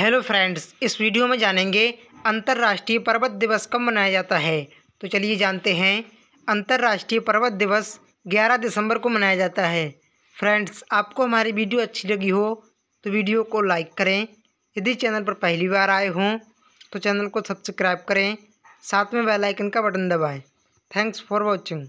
hello friends इस video में जानेंगे अंतर्राष्ट्रीय पर्वत दिवस कब मनाया जाता है तो चलिए जानते हैं अंतर्राष्ट्रीय पर्वत दिवस 11 दिसंबर को मनाया जाता है फ्रेंड्स आपको हमारी वीडियो अच्छी लगी हो तो वीडियो को लाइक करें यदि चैनल पर पहली बार आए हों तो चैनल को सब्सक्राइब करें साथ में बेलाइकन का बटन दबाएँ थैंक्स फॉर वॉचिंग